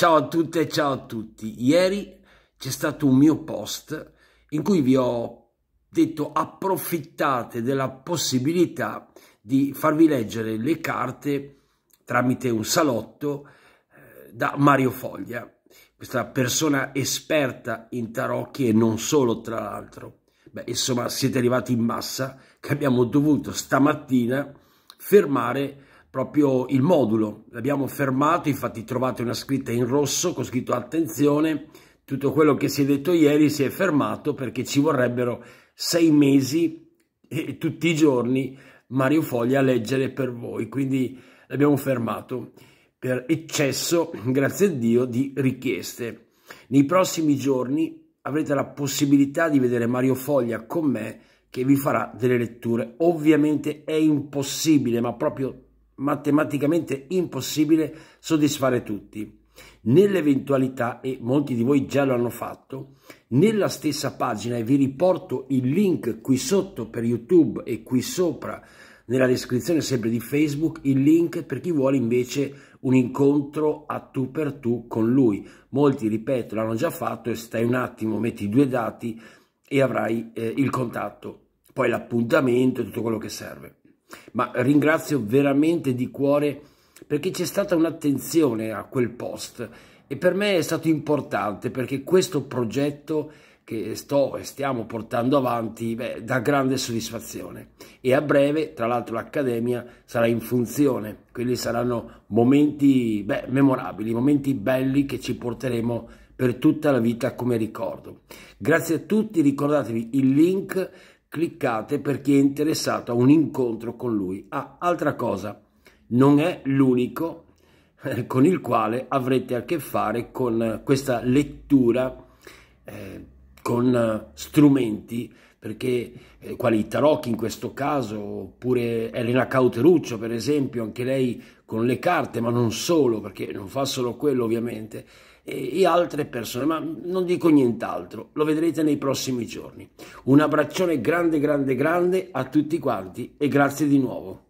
Ciao a tutte e ciao a tutti. Ieri c'è stato un mio post in cui vi ho detto approfittate della possibilità di farvi leggere le carte tramite un salotto eh, da Mario Foglia, questa persona esperta in tarocchi e non solo tra l'altro. Beh, insomma, siete arrivati in massa che abbiamo dovuto stamattina fermare proprio il modulo. L'abbiamo fermato, infatti trovate una scritta in rosso con scritto attenzione, tutto quello che si è detto ieri si è fermato perché ci vorrebbero sei mesi e tutti i giorni Mario Foglia a leggere per voi, quindi l'abbiamo fermato per eccesso, grazie a Dio, di richieste. Nei prossimi giorni avrete la possibilità di vedere Mario Foglia con me che vi farà delle letture. Ovviamente è impossibile, ma proprio matematicamente impossibile soddisfare tutti. Nell'eventualità, e molti di voi già lo hanno fatto, nella stessa pagina e vi riporto il link qui sotto per YouTube e qui sopra nella descrizione sempre di Facebook il link per chi vuole invece un incontro a tu per tu con lui. Molti, ripeto, l'hanno già fatto e stai un attimo, metti due dati e avrai eh, il contatto, poi l'appuntamento e tutto quello che serve ma ringrazio veramente di cuore perché c'è stata un'attenzione a quel post e per me è stato importante perché questo progetto che sto e stiamo portando avanti beh, dà grande soddisfazione e a breve tra l'altro l'Accademia sarà in funzione, quelli saranno momenti beh, memorabili, momenti belli che ci porteremo per tutta la vita come ricordo. Grazie a tutti, ricordatevi il link cliccate per chi è interessato a un incontro con lui. Ah, altra cosa, non è l'unico eh, con il quale avrete a che fare con eh, questa lettura eh, con eh, strumenti perché eh, quali Tarocchi in questo caso oppure Elena Cauteruccio per esempio anche lei con le carte, ma non solo, perché non fa solo quello ovviamente, e, altre persone, ma non dico nient'altro, lo vedrete nei prossimi giorni. Un abbraccione grande, grande, grande a tutti quanti e grazie di nuovo.